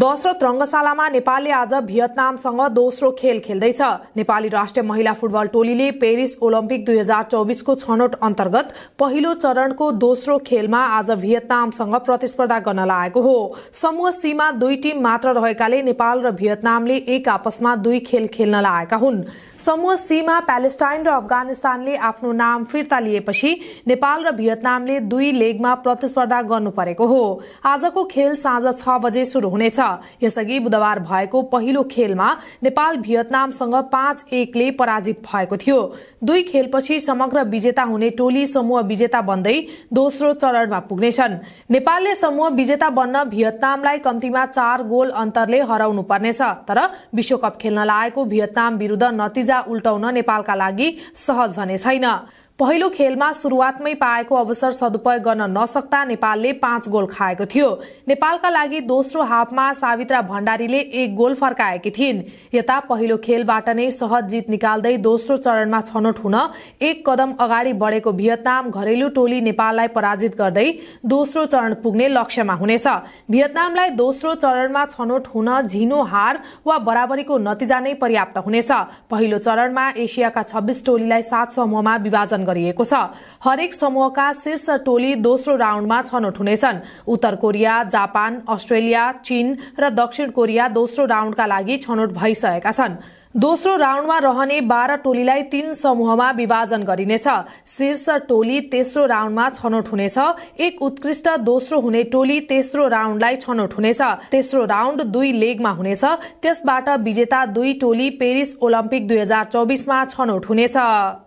दोस्रो रङ्गशालामा नेपालले आज भियतनामसँग दोस्रो खेल खेल्दैछ नेपाली राष्ट्रिय महिला फुटबल टोलीले पेरिस ओलम्पिक दुई हजार चौबिसको छनौट अन्तर्गत पहिलो चरणको दोस्रो खेलमा आज भियतनामसँग प्रतिस्पर्धा गर्न लागेको हो समूह सीमा दुई टिम मात्र रहेकाले नेपाल र भियतनामले एक आपसमा दुई खेल खेल्न लागेका हुन् समूह सीमा प्यालेस्टाइन र अफगानिस्तानले आफ्नो नाम फिर्ता लिएपछि नेपाल र भियतनामले दुई लेगमा प्रतिस्पर्धा गर्नु परेको हो आजको खेल साँझ छ बजे शुरू हुनेछ छ यसअघि बुधबार भएको पहिलो खेलमा नेपाल भियतनामसँग पाँच एकले पराजित भएको थियो दुई खेलपछि समग्र विजेता हुने टोली समूह विजेता बन्दै दोस्रो चरणमा पुग्नेछन् नेपालले समूह विजेता बन्न भियतनामलाई कम्तीमा चार गोल अन्तरले हराउनु पर्नेछ तर विश्वकप खेल्न लागेको भियतनाम विरूद्ध नतिजा उल्टाउन नेपालका लागि सहज भने छैन पहिलो खेलमा सुरुवातमै पाएको अवसर सदुपयोग गर्न नसक्दा नेपालले पाँच गोल खाएको थियो नेपालका लागि दोस्रो हाफमा सावित्रा भण्डारीले एक गोल फर्काएकी थिइन् यता पहिलो खेलबाट नै सहज जित निकाल्दै दोस्रो चरणमा छनौट हुन एक कदम अगाडि बढेको भियतनाम घरेलु टोली नेपाललाई पराजित गर्दै दोस्रो चरण पुग्ने लक्ष्यमा हुनेछ भियतनामलाई दोस्रो चरणमा छनौट हुन झिनो हार वा बराबरीको नतिजा नै पर्याप्त हुनेछ पहिलो चरणमा एसियाका छब्बीस टोलीलाई सात समूहमा विभाजन गरिएको छ हरेक समूहका शीर्ष टोली दोस्रो राउण्डमा छनौट हुनेछन् उत्तर कोरिया जापान अस्ट्रेलिया चीन र दक्षिण कोरिया दोस्रो राउण्डका लागि छनौट भइसकेका छन् दोस्रो राउण्डमा रहने बाह्र टोलीलाई तीन समूहमा विभाजन गरिनेछ शीर्ष टोली तेस्रो राउण्डमा छनौट हुनेछ एक उत्कृष्ट दोस्रो हुने टोली तेस्रो राउण्डलाई छनौट हुनेछ तेस्रो राउण्ड दुई लेगमा हुनेछ त्यसबाट विजेता दुई टोली पेरिस ओलम्पिक दुई हजार चौबिसमा छनौट हुनेछ